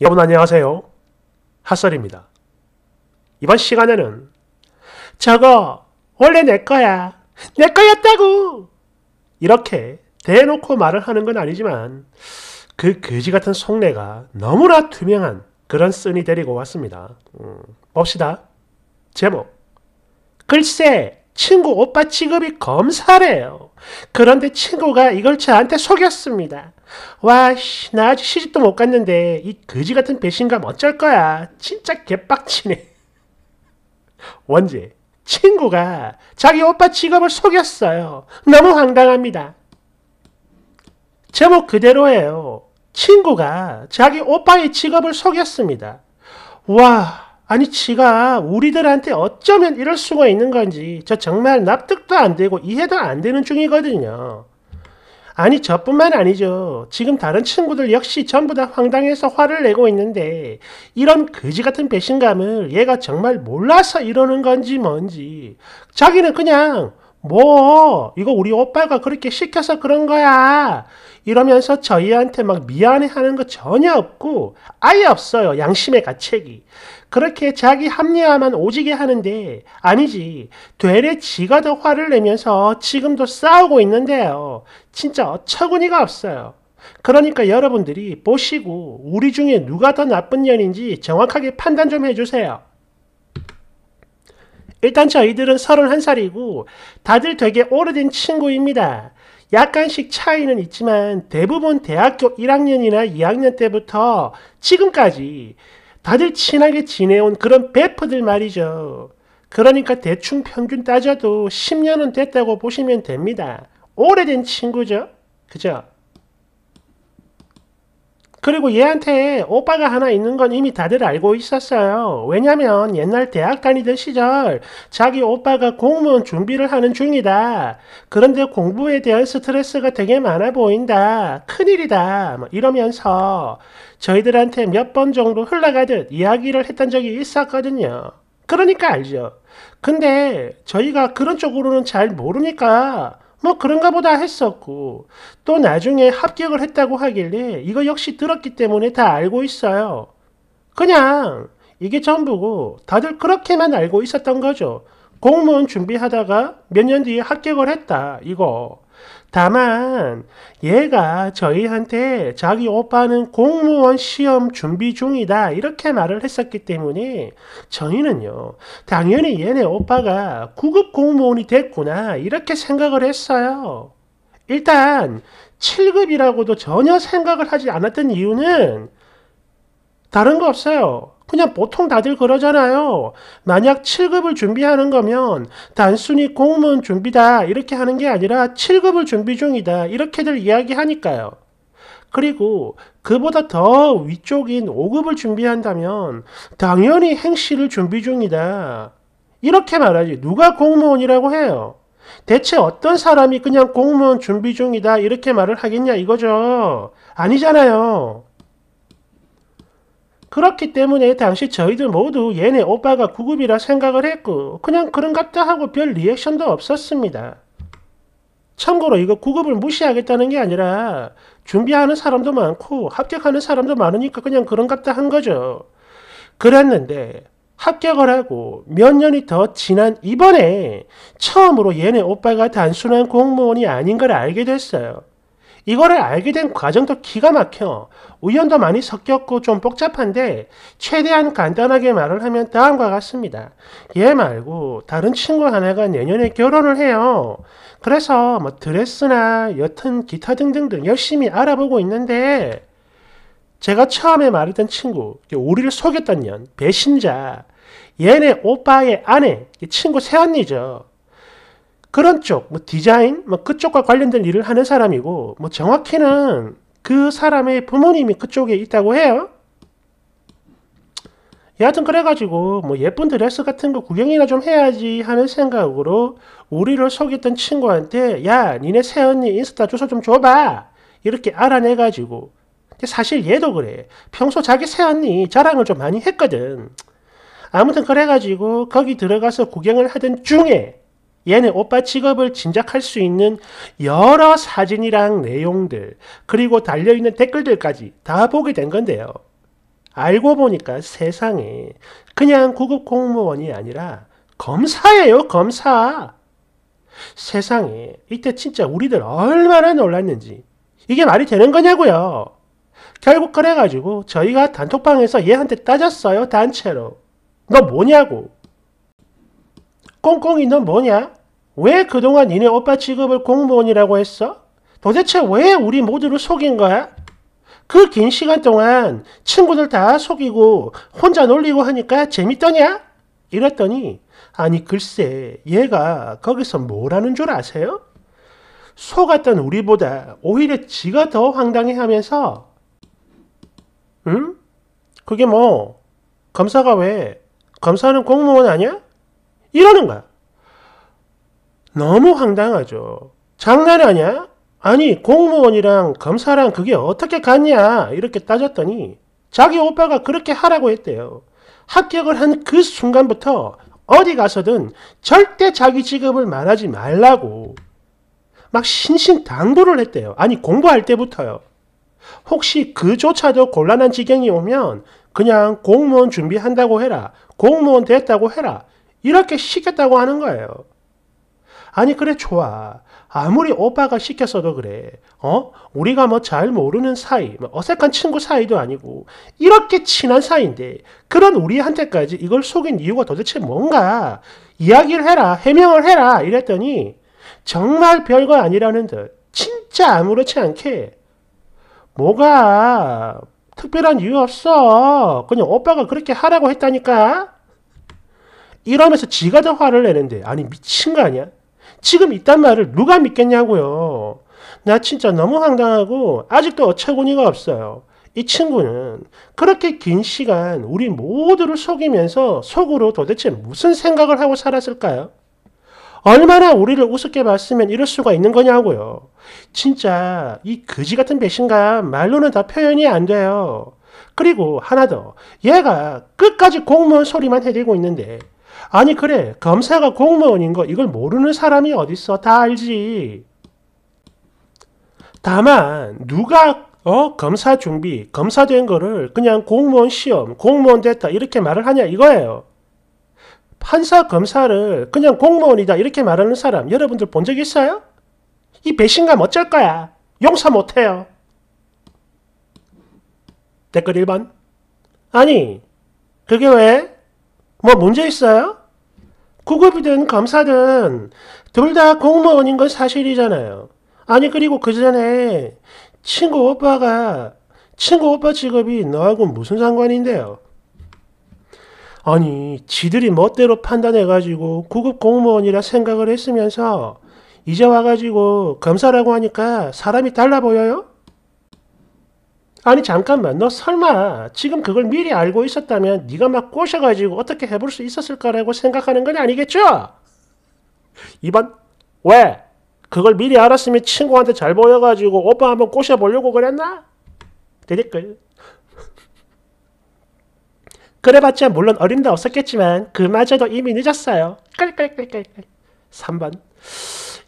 여러분 안녕하세요. 핫설입니다. 이번 시간에는 저거 원래 내 거야. 내 거였다고! 이렇게 대놓고 말을 하는 건 아니지만 그 거지 같은 속내가 너무나 투명한 그런 쓴이 데리고 왔습니다. 음, 봅시다. 제목 글쎄 친구 오빠 직업이 검사래요. 그런데 친구가 이걸 저한테 속였습니다. 와, 씨, 나 아직 시집도 못 갔는데 이 거지 같은 배신감 어쩔 거야. 진짜 개빡치네. 원제, 친구가 자기 오빠 직업을 속였어요. 너무 황당합니다. 제목 그대로예요. 친구가 자기 오빠의 직업을 속였습니다. 와, 아니 지가 우리들한테 어쩌면 이럴 수가 있는 건지 저 정말 납득도 안 되고 이해도 안 되는 중이거든요. 아니 저뿐만 아니죠. 지금 다른 친구들 역시 전부 다 황당해서 화를 내고 있는데 이런 거지 같은 배신감을 얘가 정말 몰라서 이러는 건지 뭔지 자기는 그냥 뭐 이거 우리 오빠가 그렇게 시켜서 그런 거야 이러면서 저희한테 막 미안해하는 거 전혀 없고 아예 없어요. 양심의 가책이. 그렇게 자기 합리화만 오지게 하는데 아니지. 되레 지가 더 화를 내면서 지금도 싸우고 있는데요. 진짜 어처구니가 없어요. 그러니까 여러분들이 보시고 우리 중에 누가 더 나쁜 년인지 정확하게 판단 좀 해주세요. 일단 저희들은 31살이고 다들 되게 오래된 친구입니다. 약간씩 차이는 있지만 대부분 대학교 1학년이나 2학년 때부터 지금까지 다들 친하게 지내온 그런 베프들 말이죠. 그러니까 대충 평균 따져도 10년은 됐다고 보시면 됩니다. 오래된 친구죠. 그죠? 그리고 얘한테 오빠가 하나 있는 건 이미 다들 알고 있었어요. 왜냐면 옛날 대학 다니던 시절 자기 오빠가 공무원 준비를 하는 중이다. 그런데 공부에 대한 스트레스가 되게 많아 보인다. 큰일이다. 뭐 이러면서 저희들한테 몇 번 정도 흘러가듯 이야기를 했던 적이 있었거든요. 그러니까 알죠. 근데 저희가 그런 쪽으로는 잘 모르니까 뭐 그런가 보다 했었고 또 나중에 합격을 했다고 하길래 이거 역시 들었기 때문에 다 알고 있어요. 그냥 이게 전부고 다들 그렇게만 알고 있었던 거죠. 공무원 준비하다가 몇 년 뒤에 합격을 했다 이거 다만 얘가 저희한테 자기 오빠는 공무원 시험 준비 중이다 이렇게 말을 했었기 때문에 저희는요 당연히 얘네 오빠가 구급 공무원이 됐구나 이렇게 생각을 했어요. 일단 7급이라고도 전혀 생각을 하지 않았던 이유는 다른 거 없어요. 그냥 보통 다들 그러잖아요. 만약 7급을 준비하는 거면 단순히 공무원 준비다 이렇게 하는 게 아니라 7급을 준비 중이다 이렇게들 이야기하니까요. 그리고 그보다 더 위쪽인 5급을 준비한다면 당연히 행시를 준비 중이다. 이렇게 말하지. 누가 공무원이라고 해요? 대체 어떤 사람이 그냥 공무원 준비 중이다 이렇게 말을 하겠냐 이거죠. 아니잖아요. 그렇기 때문에 당시 저희들 모두 얘네 오빠가 구급이라 생각을 했고 그냥 그런갑다 하고 별 리액션도 없었습니다. 참고로 이거 구급을 무시하겠다는 게 아니라 준비하는 사람도 많고 합격하는 사람도 많으니까 그냥 그런갑다 한 거죠. 그랬는데 합격을 하고 몇 년이 더 지난 이번에 처음으로 얘네 오빠가 단순한 공무원이 아닌 걸 알게 됐어요. 이거를 알게 된 과정도 기가 막혀. 우연도 많이 섞였고 좀 복잡한데 최대한 간단하게 말을 하면 다음과 같습니다. 얘 말고 다른 친구 하나가 내년에 결혼을 해요. 그래서 뭐 드레스나 여튼 기타 등등등 열심히 알아보고 있는데 제가 처음에 말했던 친구, 우리를 속였던 년, 배신자, 얘네 오빠의 아내, 친구 새언니죠. 그런 쪽, 뭐 디자인, 뭐 그쪽과 관련된 일을 하는 사람이고, 뭐 정확히는 그 사람의 부모님이 그쪽에 있다고 해요. 여하튼 그래가지고 뭐 예쁜 드레스 같은 거 구경이나 좀 해야지 하는 생각으로 우리를 속였던 친구한테 야 니네 새언니 인스타 주소 좀 줘봐 이렇게 알아내가지고 사실 얘도 그래 평소 자기 새언니 자랑을 좀 많이 했거든 아무튼 그래가지고 거기 들어가서 구경을 하던 중에 얘는 오빠 직업을 짐작할 수 있는 여러 사진이랑 내용들, 그리고 달려있는 댓글들까지 다 보게 된 건데요. 알고 보니까 세상에 그냥 구급 공무원이 아니라 검사예요, 검사! 세상에, 이때 진짜 우리들 얼마나 놀랐는지. 이게 말이 되는 거냐고요. 결국 그래가지고 저희가 단톡방에서 얘한테 따졌어요, 단체로. 너 뭐냐고. 꽁꽁이 넌 뭐냐? 왜 그동안 니네 오빠 직업을 공무원이라고 했어? 도대체 왜 우리 모두를 속인 거야? 그 긴 시간 동안 친구들 다 속이고 혼자 놀리고 하니까 재밌더냐? 이랬더니 아니 글쎄 얘가 거기서 뭐라는 줄 아세요? 속았던 우리보다 오히려 지가 더 황당해하면서 응? 그게 뭐 검사가 왜 검사는 공무원 아니야? 이러는 거야. 너무 황당하죠. 장난 아니야? 아니 공무원이랑 검사랑 그게 어떻게 갔냐 이렇게 따졌더니 자기 오빠가 그렇게 하라고 했대요. 합격을 한 그 순간부터 어디 가서든 절대 자기 직업을 말하지 말라고 막 신신당부를 했대요. 아니 공부할 때부터요. 혹시 그조차도 곤란한 지경이 오면 그냥 공무원 준비한다고 해라. 공무원 됐다고 해라. 이렇게 시켰다고 하는 거예요. 아니 그래 좋아. 아무리 오빠가 시켰어도 그래. 어? 우리가 뭐 잘 모르는 사이, 뭐 어색한 친구 사이도 아니고 이렇게 친한 사이인데 그런 우리한테까지 이걸 속인 이유가 도대체 뭔가 이야기를 해라, 해명을 해라 이랬더니 정말 별거 아니라는 듯 진짜 아무렇지 않게 뭐가 특별한 이유 없어. 그냥 오빠가 그렇게 하라고 했다니까. 이러면서 지가 더 화를 내는데 아니 미친 거 아니야? 지금 이딴 말을 누가 믿겠냐고요. 나 진짜 너무 황당하고 아직도 어처구니가 없어요. 이 친구는 그렇게 긴 시간 우리 모두를 속이면서 속으로 도대체 무슨 생각을 하고 살았을까요? 얼마나 우리를 우습게 봤으면 이럴 수가 있는 거냐고요. 진짜 이 거지 같은 배신감 말로는 다 표현이 안 돼요. 그리고 하나 더 얘가 끝까지 공무원 소리만 해대고 있는데 아니 그래 검사가 공무원인 거 이걸 모르는 사람이 어딨어 다 알지 다만 누가 어 검사 준비 검사된 거를 그냥 공무원 시험 공무원 됐다 이렇게 말을 하냐 이거예요 판사 검사를 그냥 공무원이다 이렇게 말하는 사람 여러분들 본 적 있어요? 이 배신감 어쩔 거야 용서 못해요 댓글 1번 아니 그게 왜? 뭐 문제 있어요? 고급이든 검사든 둘 다 공무원인 건 사실이잖아요. 아니 그리고 그 전에 친구 오빠가 친구 오빠 직업이 너하고 무슨 상관인데요? 아니 지들이 멋대로 판단해가지고 구급 공무원이라 생각을 했으면서 이제 와가지고 검사라고 하니까 사람이 달라 보여요? 아니 잠깐만 너 설마 지금 그걸 미리 알고 있었다면 네가 막 꼬셔가지고 어떻게 해볼 수 있었을까라고 생각하는 건 아니겠죠? 2번 왜? 그걸 미리 알았으면 친구한테 잘 보여가지고 오빠 한번 꼬셔보려고 그랬나? 대댓글 그래봤자 물론 어림도 없었겠지만 그마저도 이미 늦었어요. 끌끌끌끌끌 3번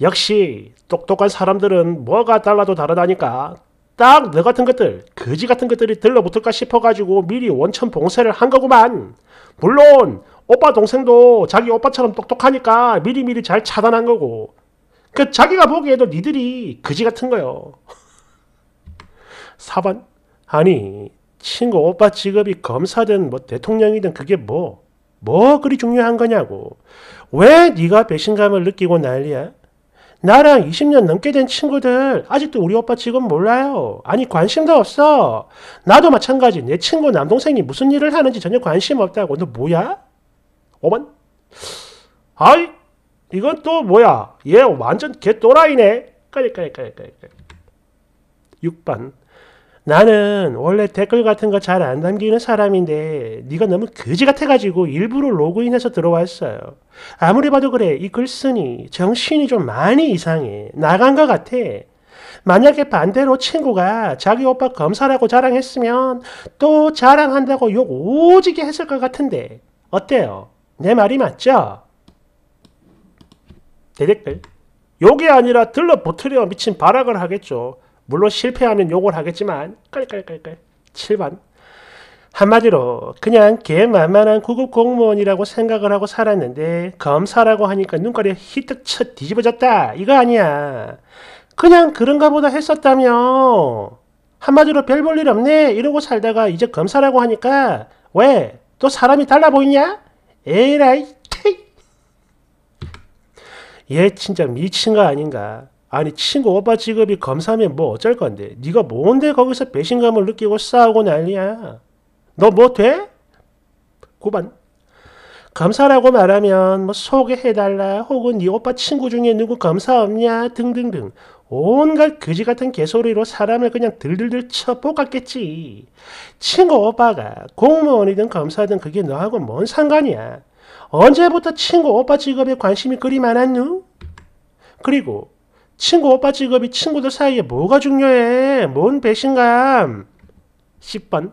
역시 똑똑한 사람들은 뭐가 달라도 다르다니까 딱너 같은 것들, 거지 같은 것들이 들러붙을까 싶어가지고 미리 원천 봉쇄를 한 거구만. 물론 오빠 동생도 자기 오빠처럼 똑똑하니까 미리미리 잘 차단한 거고. 그 자기가 보기에도 니들이 거지 같은 거요. 4번 아니 친구 오빠 직업이 검사든 뭐 대통령이든 그게 뭐뭐 뭐 그리 중요한 거냐고. 왜 네가 배신감을 느끼고 난리야? 나랑 20년 넘게 된 친구들 아직도 우리 오빠 직업 몰라요. 아니 관심도 없어. 나도 마찬가지. 내 친구 남동생이 무슨 일을 하는지 전혀 관심 없다고. 너 뭐야? 5번. 아이 이건 또 뭐야? 얘 완전 개 또라이네. 까리 까리 까리 까리. 6번. 나는 원래 댓글 같은 거 잘 안 남기는 사람인데 네가 너무 거지 같아가지고 일부러 로그인해서 들어왔어요. 아무리 봐도 그래 이글 쓰니 정신이 좀 많이 이상해. 나간 것 같아. 만약에 반대로 친구가 자기 오빠 검사라고 자랑했으면 또 자랑한다고 욕 오지게 했을 것 같은데 어때요? 내 말이 맞죠? 대댓글 욕이 아니라 들러붙으려 미친 발악을 하겠죠. 물론 실패하면 욕을 하겠지만 깔깔깔깔 7번 한마디로 그냥 개만만한 구급 공무원이라고 생각을 하고 살았는데 검사라고 하니까 눈가리 히뜩 쳐 뒤집어졌다 이거 아니야 그냥 그런가 보다 했었다며 한마디로 별 볼 일 없네 이러고 살다가 이제 검사라고 하니까 왜 또 사람이 달라 보이냐 에라이 얘 진짜 미친 거 아닌가 아니 친구 오빠 직업이 검사면 뭐 어쩔 건데 네가 뭔데 거기서 배신감을 느끼고 싸우고 난리야 너 뭐 돼? 9번 검사라고 말하면 뭐 소개해달라 혹은 네 오빠 친구 중에 누구 검사 없냐 등등등 온갖 그지같은 개소리로 사람을 그냥 들들들 쳐뽑았겠지 친구 오빠가 공무원이든 검사든 그게 너하고 뭔 상관이야 언제부터 친구 오빠 직업에 관심이 그리 많았누? 그리고 친구 오빠 직업이 친구들 사이에 뭐가 중요해? 뭔 배신감? 10번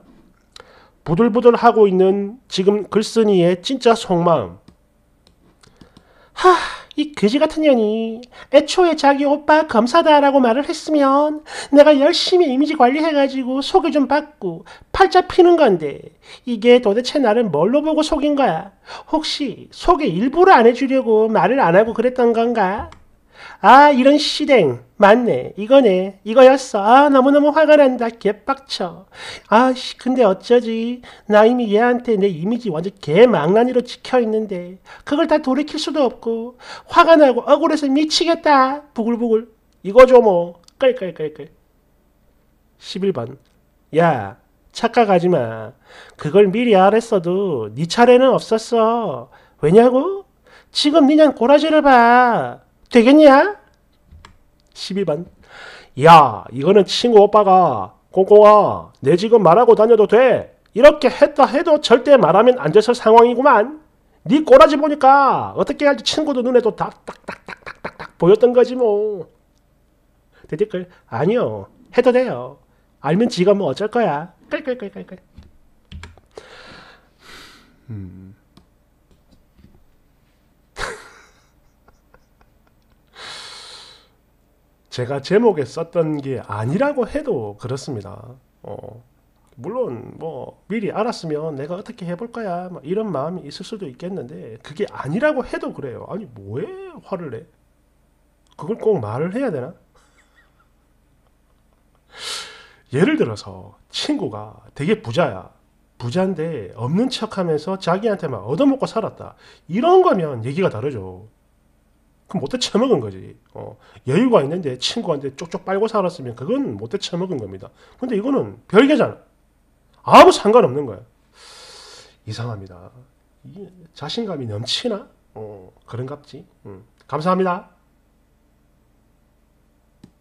부들부들하고 있는 지금 글쓴이의 진짜 속마음 하, 이 그지 같은 년이 애초에 자기 오빠 검사다라고 말을 했으면 내가 열심히 이미지 관리해가지고 속이 좀 받고 팔자 피는 건데 이게 도대체 나를 뭘로 보고 속인 거야? 혹시 속에 일부를 안 해주려고 말을 안 하고 그랬던 건가? 아 이런 시댕 맞네 이거네 이거였어 아 너무너무 화가 난다 개빡쳐 아 근데 어쩌지 나 이미 얘한테 내 이미지 완전 개망나니로 찍혀있는데 그걸 다 돌이킬 수도 없고 화가 나고 억울해서 미치겠다 부글부글 이거죠 뭐 끌끌끌끌 11번 야 착각하지마 그걸 미리 알았어도 네 차례는 없었어 왜냐고? 지금 그냥 고라지를 봐 되겠냐? 12번 야 이거는 친구 오빠가 꽁꽁아 내 지금 말하고 다녀도 돼 이렇게 했다 해도 절대 말하면 안 됐을 상황이구만 네 꼬라지 보니까 어떻게 할지 친구도 눈에도 딱딱딱딱딱딱 보였던 거지 뭐 대댓글 아니요 해도 돼요 알면 지가 뭐 어쩔 거야 끌끌끌끌끌 음. 제가 제목에 썼던 게 아니라고 해도 그렇습니다. 어, 물론 뭐 미리 알았으면 내가 어떻게 해볼 거야 뭐 이런 마음이 있을 수도 있겠는데 그게 아니라고 해도 그래요. 아니 뭐에 화를 내? 그걸 꼭 말을 해야 되나? 예를 들어서 친구가 되게 부자야. 부자인데 없는 척하면서 자기한테만 얻어먹고 살았다. 이런 거면 얘기가 다르죠. 그럼 못해 처먹은 거지. 어, 여유가 있는데 친구한테 쪽쪽 빨고 살았으면 그건 못해 처먹은 겁니다. 근데 이거는 별개잖아. 아무 상관없는 거야. 이상합니다. 자신감이 넘치나? 어, 그런갑지. 음. 감사합니다.